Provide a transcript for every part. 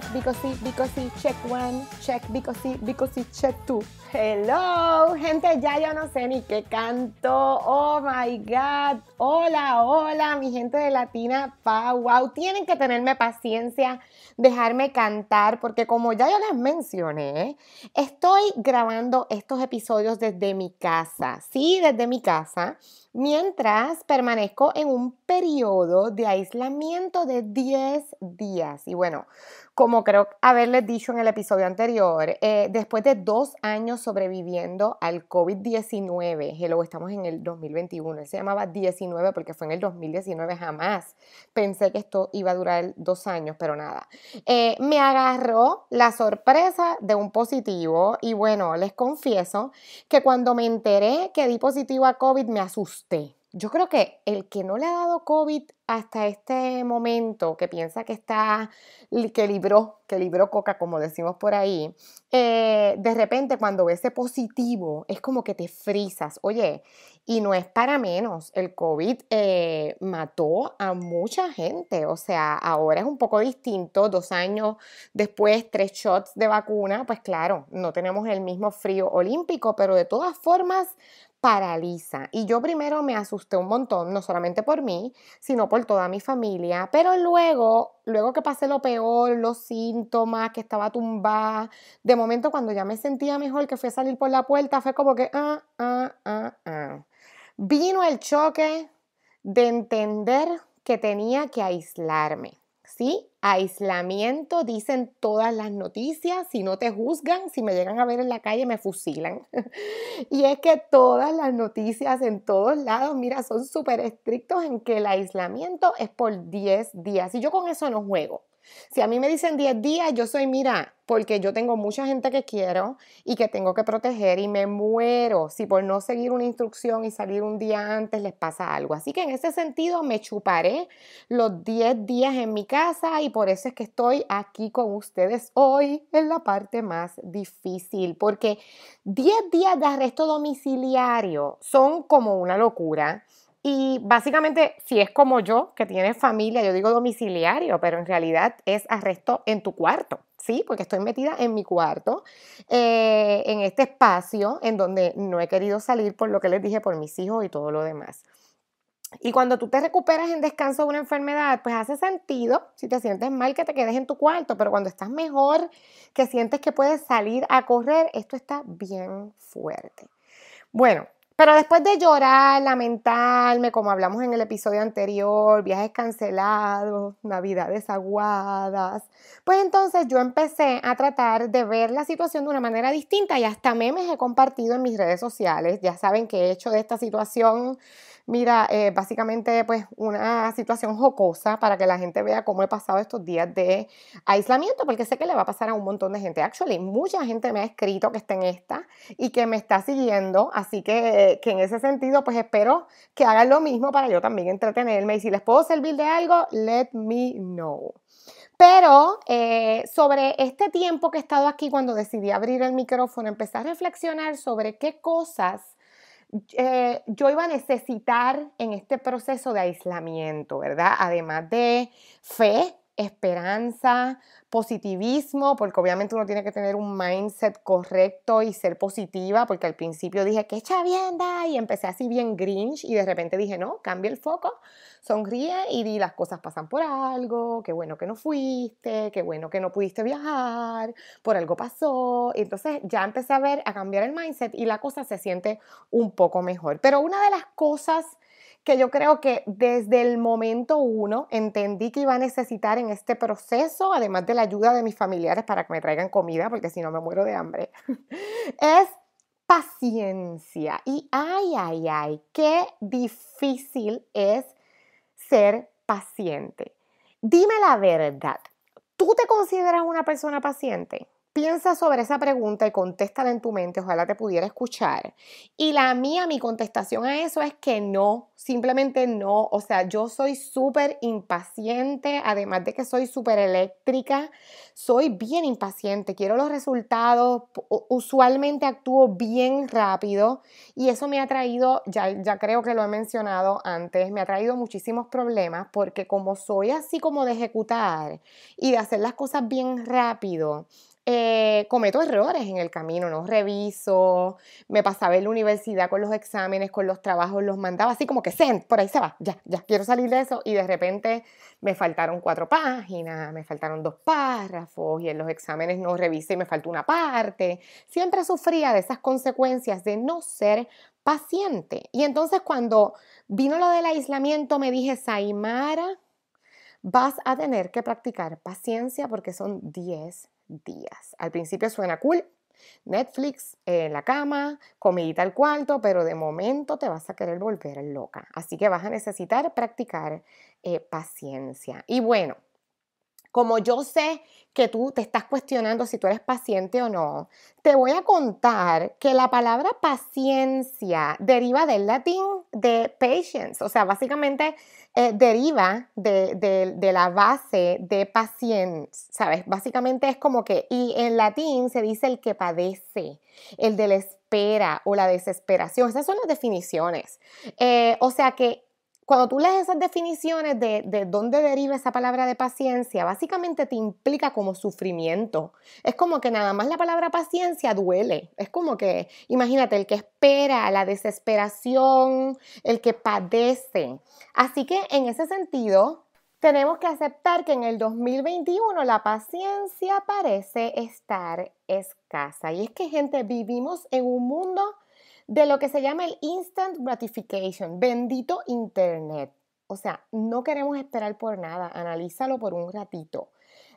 check because Bicosi, check one, check because Bicosi, check two. Hello, gente, ya yo no sé ni qué canto. Oh my God. Hola, hola, mi gente de Latina Pa Wow. Tienen que tenerme paciencia, dejarme cantar, porque como ya yo les mencioné, estoy grabando estos episodios desde mi casa. Sí, desde mi casa mientras permanezco en un periodo de aislamiento de 10 días. Y bueno, como creo haberles dicho en el episodio anterior, eh, después de dos años sobreviviendo al COVID-19, hello, estamos en el 2021, se llamaba 19 porque fue en el 2019 jamás. Pensé que esto iba a durar dos años, pero nada. Eh, me agarró la sorpresa de un positivo y bueno, les confieso que cuando me enteré que di positivo a COVID me asustó. Yo creo que el que no le ha dado COVID hasta este momento, que piensa que está, que libró, que libró coca, como decimos por ahí, eh, de repente cuando ves ese positivo, es como que te frisas, Oye, y no es para menos, el COVID eh, mató a mucha gente. O sea, ahora es un poco distinto, dos años después, tres shots de vacuna, pues claro, no tenemos el mismo frío olímpico, pero de todas formas, paraliza. Y yo primero me asusté un montón, no solamente por mí, sino por toda mi familia, pero luego, luego que pasé lo peor, los síntomas, que estaba tumbada, de momento cuando ya me sentía mejor, que fui a salir por la puerta, fue como que, ah, ah, ah, ah. Vino el choque de entender que tenía que aislarme. ¿sí? Aislamiento, dicen todas las noticias, si no te juzgan, si me llegan a ver en la calle me fusilan. y es que todas las noticias en todos lados, mira, son súper estrictos en que el aislamiento es por 10 días y yo con eso no juego. Si a mí me dicen 10 días, yo soy, mira, porque yo tengo mucha gente que quiero y que tengo que proteger y me muero si por no seguir una instrucción y salir un día antes les pasa algo. Así que en ese sentido me chuparé los 10 días en mi casa y por eso es que estoy aquí con ustedes hoy en la parte más difícil, porque 10 días de arresto domiciliario son como una locura y básicamente, si es como yo, que tienes familia, yo digo domiciliario, pero en realidad es arresto en tu cuarto, ¿sí? Porque estoy metida en mi cuarto, eh, en este espacio en donde no he querido salir por lo que les dije, por mis hijos y todo lo demás. Y cuando tú te recuperas en descanso de una enfermedad, pues hace sentido, si te sientes mal, que te quedes en tu cuarto, pero cuando estás mejor, que sientes que puedes salir a correr, esto está bien fuerte. Bueno, pero después de llorar, lamentarme, como hablamos en el episodio anterior, viajes cancelados, navidades aguadas, pues entonces yo empecé a tratar de ver la situación de una manera distinta y hasta memes he compartido en mis redes sociales. Ya saben que he hecho de esta situación Mira, eh, básicamente pues una situación jocosa para que la gente vea cómo he pasado estos días de aislamiento, porque sé que le va a pasar a un montón de gente. Actually, mucha gente me ha escrito que está en esta y que me está siguiendo, así que, que en ese sentido pues espero que hagan lo mismo para yo también entretenerme y si les puedo servir de algo, let me know. Pero eh, sobre este tiempo que he estado aquí cuando decidí abrir el micrófono, empecé a reflexionar sobre qué cosas eh, yo iba a necesitar en este proceso de aislamiento, ¿verdad? Además de fe, esperanza, positivismo, porque obviamente uno tiene que tener un mindset correcto y ser positiva, porque al principio dije, qué chavienda, y empecé así bien grinch, y de repente dije, no, cambia el foco, sonríe y di, las cosas pasan por algo, qué bueno que no fuiste, qué bueno que no pudiste viajar, por algo pasó, entonces ya empecé a ver, a cambiar el mindset, y la cosa se siente un poco mejor. Pero una de las cosas que yo creo que desde el momento uno entendí que iba a necesitar en este proceso, además de la ayuda de mis familiares para que me traigan comida, porque si no me muero de hambre, es paciencia. Y ay, ay, ay, qué difícil es ser paciente. Dime la verdad, ¿tú te consideras una persona paciente? Piensa sobre esa pregunta y contéstala en tu mente, ojalá te pudiera escuchar. Y la mía, mi contestación a eso es que no, simplemente no. O sea, yo soy súper impaciente, además de que soy súper eléctrica, soy bien impaciente, quiero los resultados, usualmente actúo bien rápido y eso me ha traído, ya, ya creo que lo he mencionado antes, me ha traído muchísimos problemas porque como soy así como de ejecutar y de hacer las cosas bien rápido, eh, cometo errores en el camino, no reviso, me pasaba en la universidad con los exámenes, con los trabajos, los mandaba así como que sent, por ahí se va, ya, ya, quiero salir de eso y de repente me faltaron cuatro páginas, me faltaron dos párrafos y en los exámenes no revisé y me faltó una parte. Siempre sufría de esas consecuencias de no ser paciente. Y entonces cuando vino lo del aislamiento me dije, Saimara, vas a tener que practicar paciencia porque son 10 días. Al principio suena cool, Netflix en la cama, comidita al cuarto, pero de momento te vas a querer volver loca. Así que vas a necesitar practicar eh, paciencia. Y bueno, como yo sé que tú te estás cuestionando si tú eres paciente o no, te voy a contar que la palabra paciencia deriva del latín de patience, o sea, básicamente eh, deriva de, la base de paciencia, ¿sabes? Básicamente es como que, y en latín se dice el que padece, el de la espera o la desesperación, esas son las definiciones. Eh, o sea que cuando tú lees esas definiciones de, dónde deriva esa palabra de paciencia, básicamente te implica como sufrimiento. Es como que nada más la palabra paciencia duele. Es como que, imagínate, el que espera, la desesperación, el que padece. Así que en ese sentido, tenemos que aceptar que en el 2021 la paciencia parece estar escasa. Y es que, gente, vivimos en un mundo de lo que se llama el instant gratification, bendito Internet. O sea, no queremos esperar por nada, analízalo por un ratito.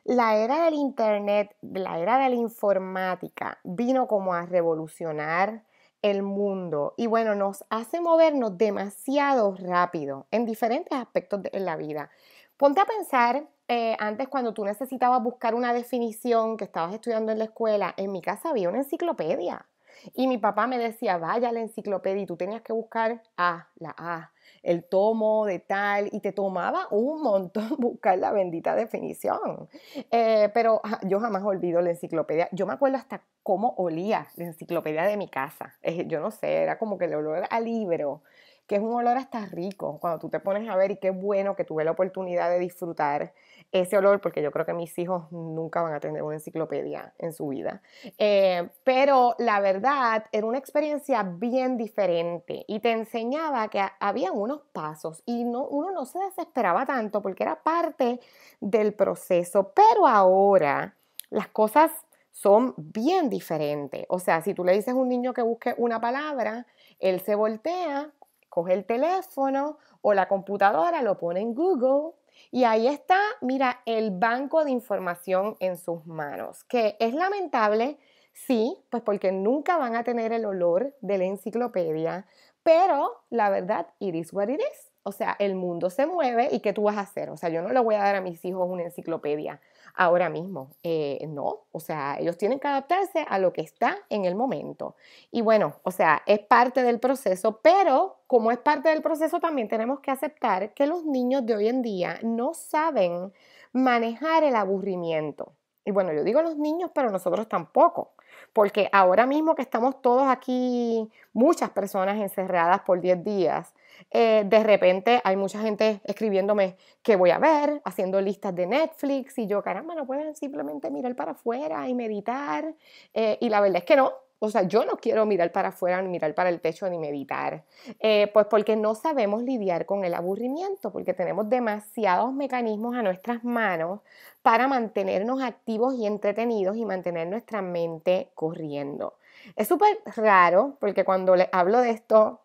La era del Internet, la era de la informática, vino como a revolucionar el mundo y bueno, nos hace movernos demasiado rápido en diferentes aspectos de la vida. Ponte a pensar eh, antes cuando tú necesitabas buscar una definición que estabas estudiando en la escuela, en mi casa había una enciclopedia. Y mi papá me decía, vaya a la enciclopedia y tú tenías que buscar A, la A, el tomo de tal, y te tomaba un montón buscar la bendita definición. Eh, pero ah, yo jamás olvido la enciclopedia. Yo me acuerdo hasta cómo olía la enciclopedia de mi casa. yo no sé, era como que el olor a libro que es un olor hasta rico cuando tú te pones a ver y qué bueno que tuve la oportunidad de disfrutar ese olor, porque yo creo que mis hijos nunca van a tener una enciclopedia en su vida. Eh, pero la verdad era una experiencia bien diferente y te enseñaba que había unos pasos y uno no se desesperaba tanto porque era parte del proceso. Pero ahora las cosas son bien diferentes. O sea, si tú le dices a un niño que busque una palabra, él se voltea coge el teléfono o la computadora, lo pone en Google y ahí está, mira, el banco de información en sus manos, que es lamentable, sí, pues porque nunca van a tener el olor de la enciclopedia, pero la verdad, it is what it is. O sea, el mundo se mueve y ¿qué tú vas a hacer? O sea, yo no le voy a dar a mis hijos una enciclopedia ahora mismo. Eh, no, o sea, ellos tienen que adaptarse a lo que está en el momento. Y bueno, o sea, es parte del proceso, pero como es parte del proceso también tenemos que aceptar que los niños de hoy en día no saben manejar el aburrimiento. Y bueno, yo digo los niños, pero nosotros tampoco, porque ahora mismo que estamos todos aquí, muchas personas encerradas por 10 días, eh, de repente hay mucha gente escribiéndome qué voy a ver, haciendo listas de Netflix y yo, caramba, no pueden simplemente mirar para afuera y meditar. Eh, y la verdad es que no, o sea, yo no quiero mirar para afuera, ni mirar para el techo, ni meditar. Eh, pues porque no sabemos lidiar con el aburrimiento, porque tenemos demasiados mecanismos a nuestras manos para mantenernos activos y entretenidos y mantener nuestra mente corriendo. Es súper raro, porque cuando le hablo de esto,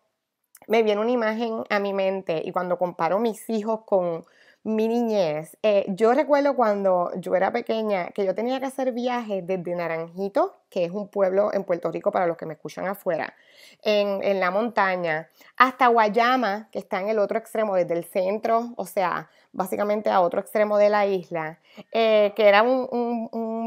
me viene una imagen a mi mente y cuando comparo mis hijos con mi niñez. Eh, yo recuerdo cuando yo era pequeña que yo tenía que hacer viajes desde Naranjito, que es un pueblo en Puerto Rico para los que me escuchan afuera, en, la montaña, hasta Guayama, que está en el otro extremo, desde el centro, o sea, básicamente a otro extremo de la isla, eh, que era un,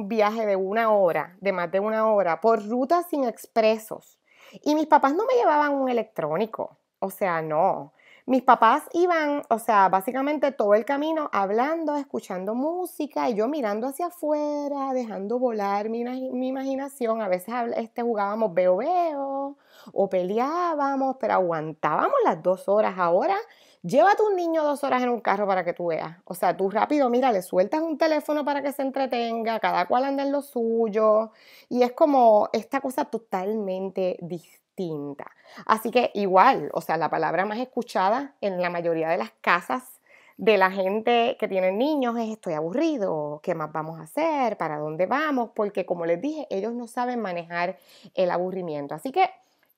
viaje de una hora, de más de una hora, por rutas sin expresos. Y mis papás no me llevaban un electrónico, o sea, no. Mis papás iban, o sea, básicamente todo el camino hablando, escuchando música y yo mirando hacia afuera, dejando volar mi, imaginación. A veces este, jugábamos veo veo o peleábamos, pero aguantábamos las dos horas. Ahora, llévate un niño dos horas en un carro para que tú veas. O sea, tú rápido, mira, le sueltas un teléfono para que se entretenga, cada cual anda en lo suyo. Y es como esta cosa totalmente distinta Así que igual, o sea, la palabra más escuchada en la mayoría de las casas de la gente que tiene niños es estoy aburrido, ¿qué más vamos a hacer? ¿Para dónde vamos? Porque como les dije, ellos no saben manejar el aburrimiento. Así que,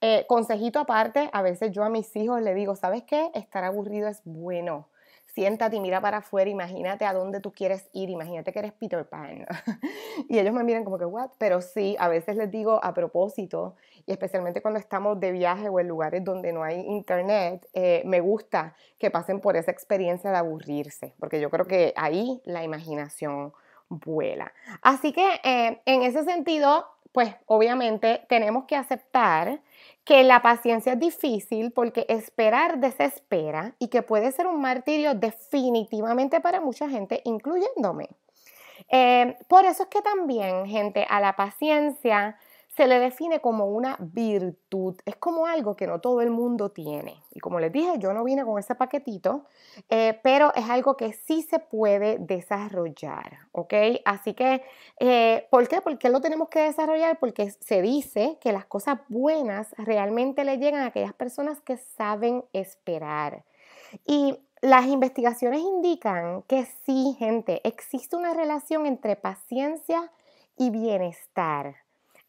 eh, consejito aparte, a veces yo a mis hijos le digo, ¿sabes qué? Estar aburrido es bueno siéntate y mira para afuera, imagínate a dónde tú quieres ir, imagínate que eres Peter Pan. y ellos me miran como que, ¿what? Pero sí, a veces les digo a propósito, y especialmente cuando estamos de viaje o en lugares donde no hay internet, eh, me gusta que pasen por esa experiencia de aburrirse, porque yo creo que ahí la imaginación vuela. Así que eh, en ese sentido, pues obviamente tenemos que aceptar que la paciencia es difícil porque esperar desespera y que puede ser un martirio definitivamente para mucha gente, incluyéndome. Eh, por eso es que también, gente, a la paciencia se le define como una virtud, es como algo que no todo el mundo tiene. Y como les dije, yo no vine con ese paquetito, eh, pero es algo que sí se puede desarrollar, ¿ok? Así que, eh, ¿por qué? ¿Por qué lo tenemos que desarrollar? Porque se dice que las cosas buenas realmente le llegan a aquellas personas que saben esperar. Y las investigaciones indican que sí, gente, existe una relación entre paciencia y bienestar.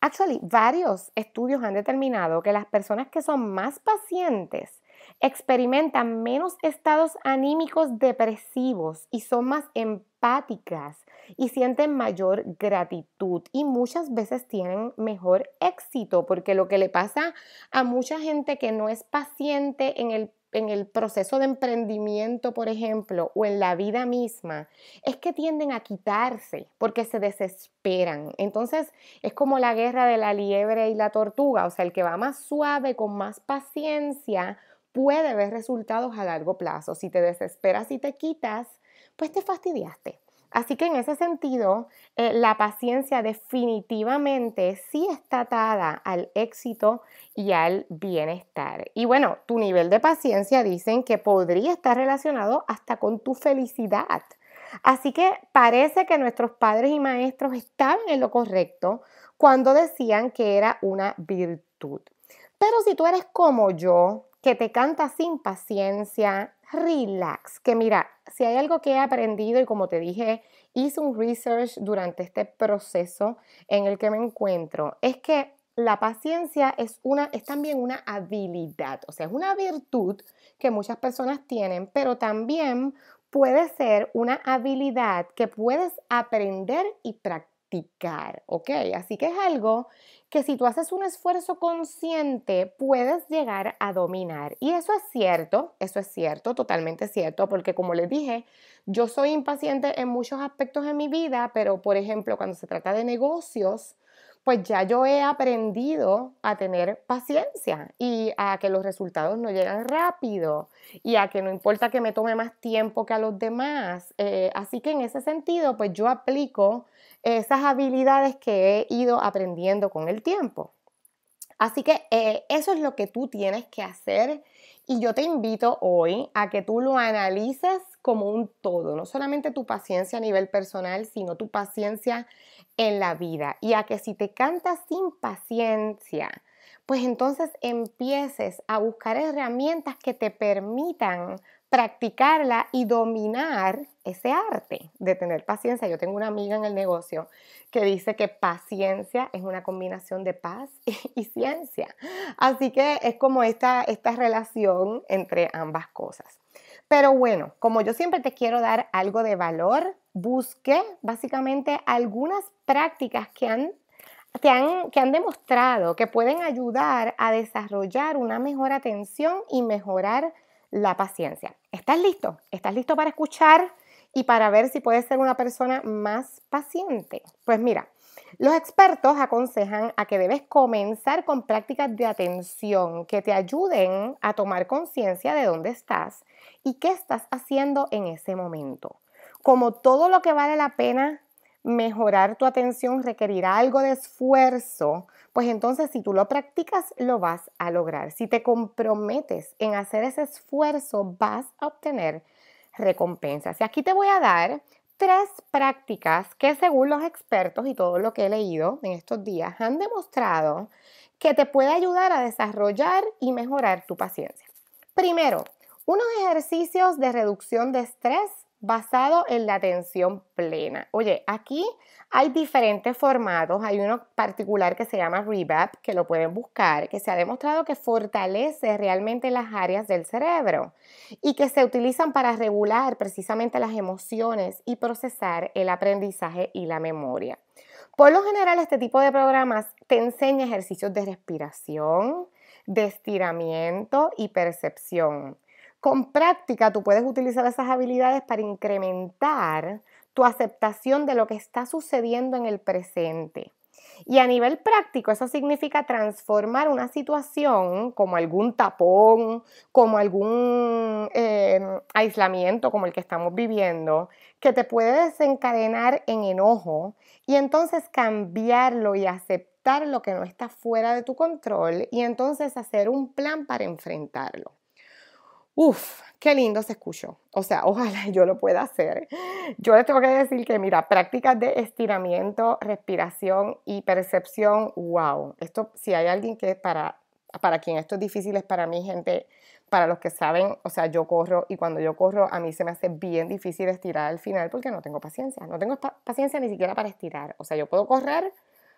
Actually, varios estudios han determinado que las personas que son más pacientes experimentan menos estados anímicos depresivos y son más empáticas y sienten mayor gratitud y muchas veces tienen mejor éxito porque lo que le pasa a mucha gente que no es paciente en el en el proceso de emprendimiento, por ejemplo, o en la vida misma, es que tienden a quitarse porque se desesperan. Entonces es como la guerra de la liebre y la tortuga, o sea, el que va más suave, con más paciencia, puede ver resultados a largo plazo. Si te desesperas y te quitas, pues te fastidiaste. Así que en ese sentido, eh, la paciencia definitivamente sí está atada al éxito y al bienestar. Y bueno, tu nivel de paciencia dicen que podría estar relacionado hasta con tu felicidad. Así que parece que nuestros padres y maestros estaban en lo correcto cuando decían que era una virtud. Pero si tú eres como yo, que te cantas sin paciencia, relax. Que mira, si hay algo que he aprendido y como te dije, hice un research durante este proceso en el que me encuentro, es que la paciencia es, una, es también una habilidad, o sea, es una virtud que muchas personas tienen, pero también puede ser una habilidad que puedes aprender y practicar ¿ok? Así que es algo que si tú haces un esfuerzo consciente puedes llegar a dominar. Y eso es cierto, eso es cierto, totalmente cierto, porque como les dije, yo soy impaciente en muchos aspectos de mi vida, pero por ejemplo, cuando se trata de negocios, pues ya yo he aprendido a tener paciencia y a que los resultados no llegan rápido y a que no importa que me tome más tiempo que a los demás. Eh, así que en ese sentido, pues yo aplico esas habilidades que he ido aprendiendo con el tiempo. Así que eh, eso es lo que tú tienes que hacer y yo te invito hoy a que tú lo analices como un todo, no solamente tu paciencia a nivel personal, sino tu paciencia en la vida. Y a que si te cantas sin paciencia, pues entonces empieces a buscar herramientas que te permitan practicarla y dominar ese arte de tener paciencia. Yo tengo una amiga en el negocio que dice que paciencia es una combinación de paz y, ciencia. Así que es como esta, esta relación entre ambas cosas. Pero bueno, como yo siempre te quiero dar algo de valor, busque básicamente algunas prácticas que han que han, que han, demostrado que pueden ayudar a desarrollar una mejor atención y mejorar la paciencia. ¿Estás listo? ¿Estás listo para escuchar y para ver si puedes ser una persona más paciente? Pues mira, los expertos aconsejan a que debes comenzar con prácticas de atención que te ayuden a tomar conciencia de dónde estás y qué estás haciendo en ese momento. Como todo lo que vale la pena mejorar tu atención requerirá algo de esfuerzo, pues entonces si tú lo practicas lo vas a lograr. Si te comprometes en hacer ese esfuerzo vas a obtener recompensas. Y aquí te voy a dar tres prácticas que según los expertos y todo lo que he leído en estos días han demostrado que te puede ayudar a desarrollar y mejorar tu paciencia. Primero, unos ejercicios de reducción de estrés basado en la atención plena. Oye, aquí hay diferentes formatos, hay uno particular que se llama Revap, que lo pueden buscar, que se ha demostrado que fortalece realmente las áreas del cerebro y que se utilizan para regular precisamente las emociones y procesar el aprendizaje y la memoria. Por lo general, este tipo de programas te enseña ejercicios de respiración, de estiramiento y percepción. Con práctica tú puedes utilizar esas habilidades para incrementar tu aceptación de lo que está sucediendo en el presente. Y a nivel práctico, eso significa transformar una situación como algún tapón, como algún em, aislamiento como el que estamos viviendo, que te puede desencadenar en enojo y entonces cambiarlo y aceptar lo que no está fuera de tu control y entonces hacer un plan para enfrentarlo. Uf, qué lindo se escuchó. O sea, ojalá yo lo pueda hacer. Yo les tengo que decir que, mira, prácticas de estiramiento, respiración y percepción, wow. Esto, si hay alguien que para, para quien esto es difícil, es para mí, gente, para los que saben, o sea, yo corro y cuando yo corro a mí se me hace bien difícil estirar al final porque no tengo paciencia. No tengo paciencia ni siquiera para estirar. O sea, yo puedo correr,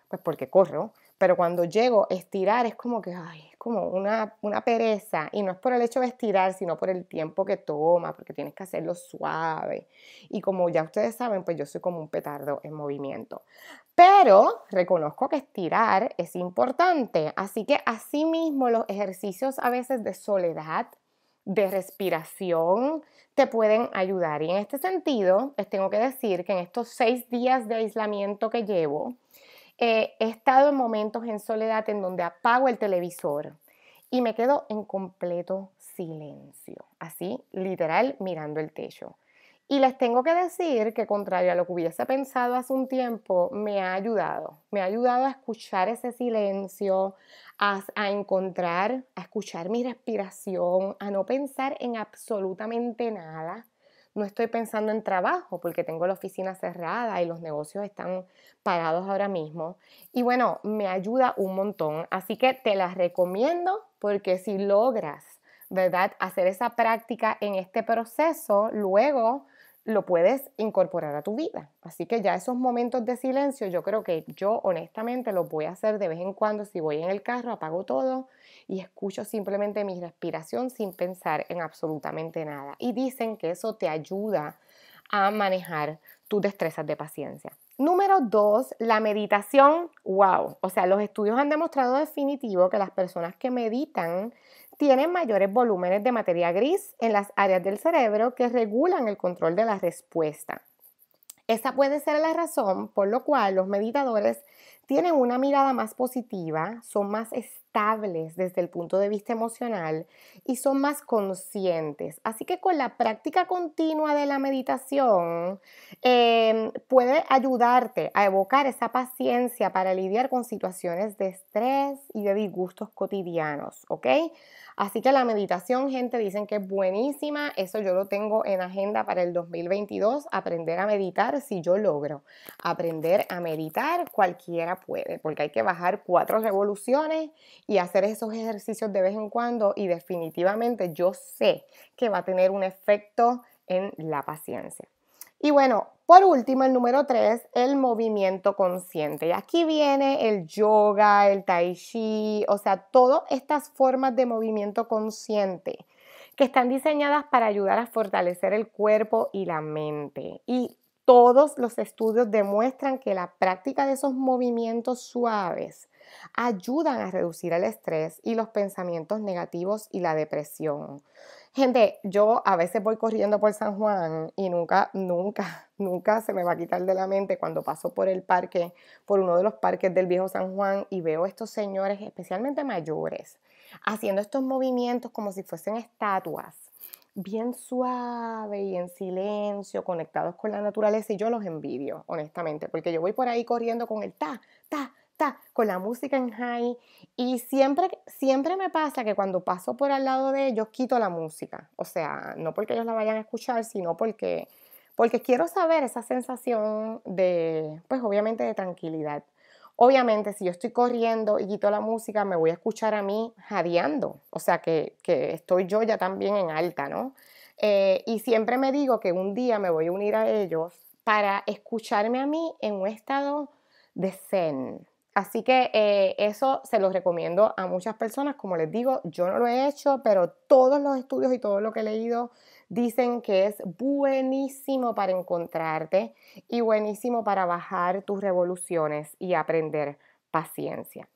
pues porque corro, pero cuando llego a estirar es como que, ay, como una, una, pereza y no es por el hecho de estirar, sino por el tiempo que toma, porque tienes que hacerlo suave. Y como ya ustedes saben, pues yo soy como un petardo en movimiento. Pero reconozco que estirar es importante, así que asimismo los ejercicios a veces de soledad, de respiración, te pueden ayudar. Y en este sentido, les tengo que decir que en estos seis días de aislamiento que llevo, eh, he estado en momentos en soledad en donde apago el televisor y me quedo en completo silencio, así literal mirando el techo. Y les tengo que decir que contrario a lo que hubiese pensado hace un tiempo, me ha ayudado. Me ha ayudado a escuchar ese silencio, a, encontrar, a escuchar mi respiración, a no pensar en absolutamente nada, no estoy pensando en trabajo porque tengo la oficina cerrada y los negocios están parados ahora mismo. Y bueno, me ayuda un montón. Así que te las recomiendo porque si logras, ¿verdad? Hacer esa práctica en este proceso, luego lo puedes incorporar a tu vida. Así que ya esos momentos de silencio, yo creo que yo honestamente los voy a hacer de vez en cuando. Si voy en el carro, apago todo y escucho simplemente mi respiración sin pensar en absolutamente nada. Y dicen que eso te ayuda a manejar tus destrezas de paciencia. Número dos, la meditación, wow. O sea, los estudios han demostrado definitivo que las personas que meditan tienen mayores volúmenes de materia gris en las áreas del cerebro que regulan el control de la respuesta. Esa puede ser la razón por la cual los meditadores tienen una mirada más positiva, son más estables desde el punto de vista emocional y son más conscientes. Así que con la práctica continua de la meditación em, puede ayudarte a evocar esa paciencia para lidiar con situaciones de estrés y de disgustos cotidianos, ¿ok? Así que la meditación, gente, dicen que es buenísima. Eso yo lo tengo en agenda para el 2022, aprender a meditar si yo logro aprender a meditar cualquiera puede, porque hay que bajar cuatro revoluciones y hacer esos ejercicios de vez en cuando y definitivamente yo sé que va a tener un efecto en la paciencia. Y bueno, por último, el número tres, el movimiento consciente. Y aquí viene el yoga, el tai chi, o sea, todas estas formas de movimiento consciente que están diseñadas para ayudar a fortalecer el cuerpo y la mente. Y todos los estudios demuestran que la práctica de esos movimientos suaves ayudan a reducir el estrés y los pensamientos negativos y la depresión. Gente, yo a veces voy corriendo por San Juan y nunca, nunca, nunca se me va a quitar de la mente cuando paso por el parque, por uno de los parques del viejo San Juan y veo estos señores, especialmente mayores, haciendo estos movimientos como si fuesen estatuas bien suave y en silencio, conectados con la naturaleza y yo los envidio, honestamente, porque yo voy por ahí corriendo con el ta, ta, ta, con la música en high y siempre, siempre me pasa que cuando paso por al lado de ellos quito la música, o sea, no porque ellos la vayan a escuchar, sino porque, porque quiero saber esa sensación de, pues obviamente de tranquilidad. Obviamente, si yo estoy corriendo y quito la música, me voy a escuchar a mí jadeando, o sea que, estoy yo ya también en alta, ¿no? Eh, y siempre me digo que un día me voy a unir a ellos para escucharme a mí en un estado de zen. Así que eh, eso se los recomiendo a muchas personas. Como les digo, yo no lo he hecho, pero todos los estudios y todo lo que he leído Dicen que es buenísimo para encontrarte y buenísimo para bajar tus revoluciones y aprender paciencia.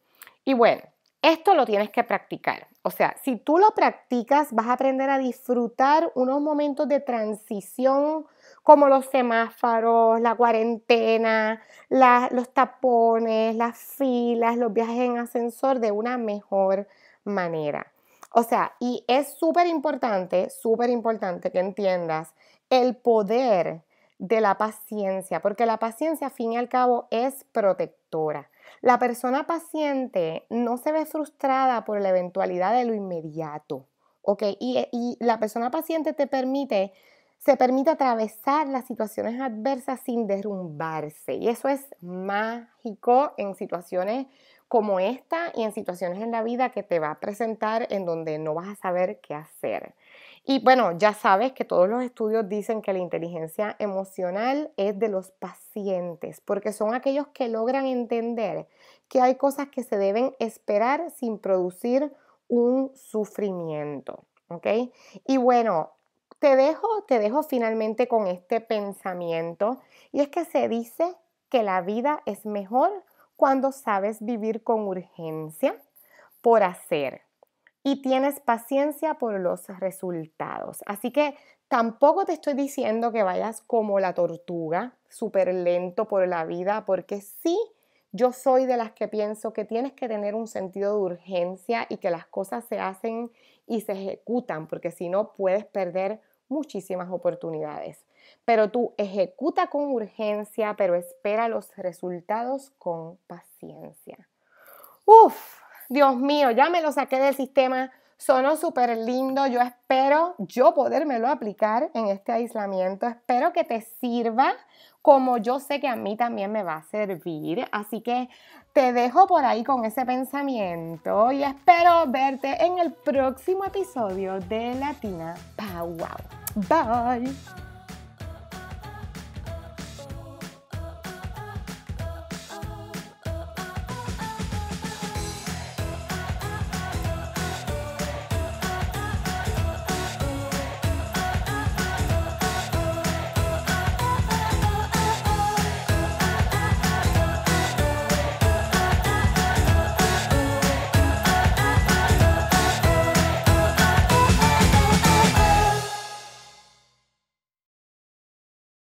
Y bueno, esto lo tienes que practicar. O sea, si tú lo practicas, vas a aprender a disfrutar unos momentos de transición como los semáforos, la cuarentena, los tapones, las filas, los viajes en ascensor de una mejor manera. O sea, y es súper importante, súper importante que entiendas el poder de la paciencia, porque la paciencia, al fin y al cabo, es protectora. La persona paciente no se ve frustrada por la eventualidad de lo inmediato, ¿ok? Y, eh, y la persona paciente te permite, se permite atravesar las situaciones adversas sin derrumbarse, y eso es mágico en situaciones como esta y en situaciones en la vida que te va a presentar en donde no vas a saber qué hacer. Y bueno, ya sabes que todos los estudios dicen que la inteligencia emocional es de los pacientes, porque son aquellos que logran entender que hay cosas que se deben esperar sin producir un sufrimiento. Y bueno, te dejo, te dejo finalmente con este pensamiento, y es que se dice que la vida es mejor cuando sabes vivir con urgencia por hacer y tienes paciencia por los resultados. Así que tampoco te estoy diciendo que vayas como la tortuga, súper lento por la vida, porque sí, yo soy de las que pienso que tienes que tener un sentido de urgencia y que las cosas se hacen y se ejecutan, porque si no puedes perder muchísimas oportunidades. Pero tú ejecuta con urgencia, pero espera los resultados con paciencia. Uf, Dios mío, ya me lo saqué del sistema. Sonó súper lindo. Yo espero yo podérmelo aplicar en este aislamiento. Espero que te sirva como yo sé que a mí también me va a servir. Así que te dejo por ahí con ese pensamiento y espero verte en el próximo episodio de Latina Pow Wow. Bye.